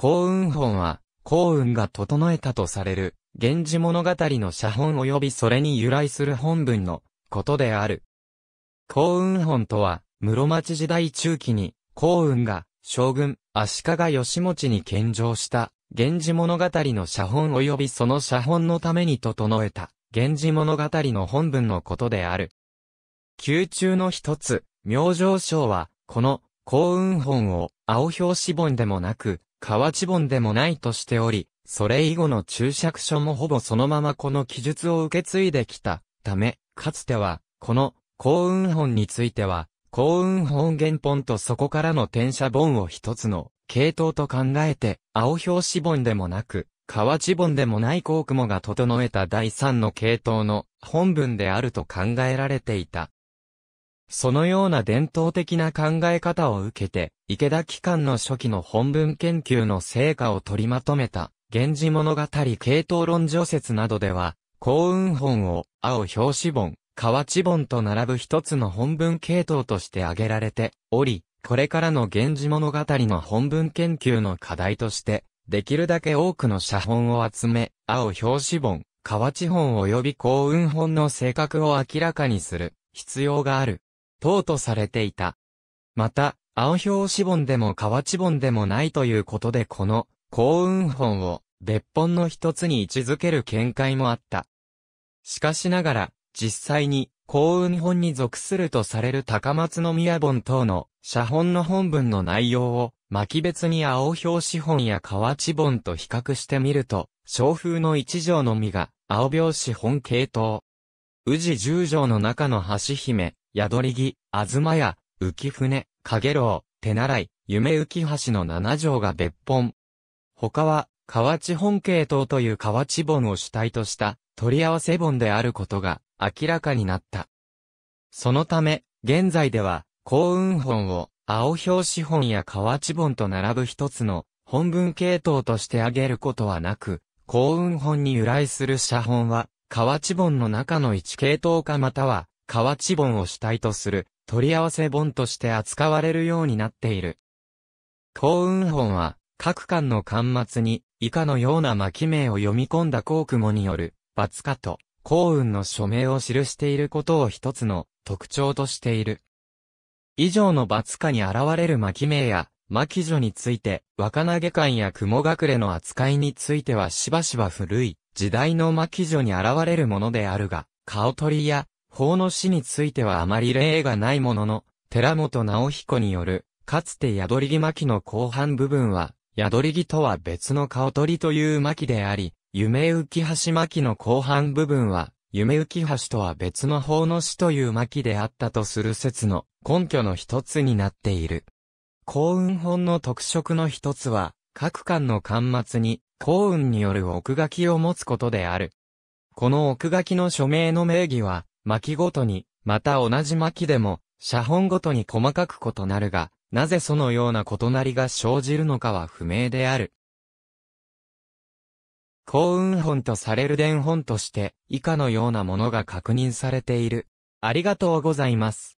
幸運本は、幸運が整えたとされる、源氏物語の写本及びそれに由来する本文のことである。幸運本とは、室町時代中期に、幸運が将軍、足利義持に献上した、源氏物語の写本及びその写本のために整えた、源氏物語の本文のことである。宮中の一つ、明星章は、この、幸運本を、青表紙本でもなく、河内本でもないとしており、それ以後の注釈書もほぼそのままこの記述を受け継いできたため、かつては、この幸運本については、幸運本原本とそこからの転写本を一つの系統と考えて、青表紙本でもなく、河内本でもない高雲が整えた第三の系統の本文であると考えられていた。そのような伝統的な考え方を受けて、池田機関の初期の本文研究の成果を取りまとめた、源氏物語系統論序説などでは、幸運本を、青表紙本、河内本と並ぶ一つの本文系統として挙げられており、これからの源氏物語の本文研究の課題として、できるだけ多くの写本を集め、青表紙本、河内本及び幸運本の性格を明らかにする必要がある。等とされていた。また、青表紙本でも河内本でもないということでこの幸運本を別本の一つに位置づける見解もあった。しかしながら、実際に幸運本に属するとされる高松宮本等の写本の本文の内容を巻別に青表紙本や河内本と比較してみると、小風の一条のみが青表紙本系統。宇治十条の中の橋姫、宿り木、あずまや、浮船、ろう、手習い、夢浮橋の七条が別本。他は、河内本系統という河内本を主体とした取り合わせ本であることが明らかになった。そのため、現在では、幸運本を青表紙本や河内本と並ぶ一つの本文系統として挙げることはなく、幸運本に由来する写本は、河内本の中の一系統かまたは河内本を主体とする取り合わせ本として扱われるようになっている。幸運本は、各巻の巻末に以下のような巻名を読み込んだ幸雲による、罰化と幸運の署名を記していることを一つの特徴としている。以上の罰化に現れる巻名や、巻女について、若投げ館や雲隠れの扱いについてはしばしば古い時代の巻女に現れるものであるが、顔取りや法の死についてはあまり例がないものの、寺本直彦による、かつて宿り木巻の後半部分は、宿り木とは別の顔取りという巻であり、夢浮橋巻の後半部分は、夢浮橋とは別の法の死という巻であったとする説の根拠の一つになっている。幸運本の特色の一つは、各巻の巻末に幸運による奥書きを持つことである。この奥書きの署名の名義は、巻ごとに、また同じ巻でも、写本ごとに細かく異なるが、なぜそのような異なりが生じるのかは不明である。幸運本とされる伝本として、以下のようなものが確認されている。ありがとうございます。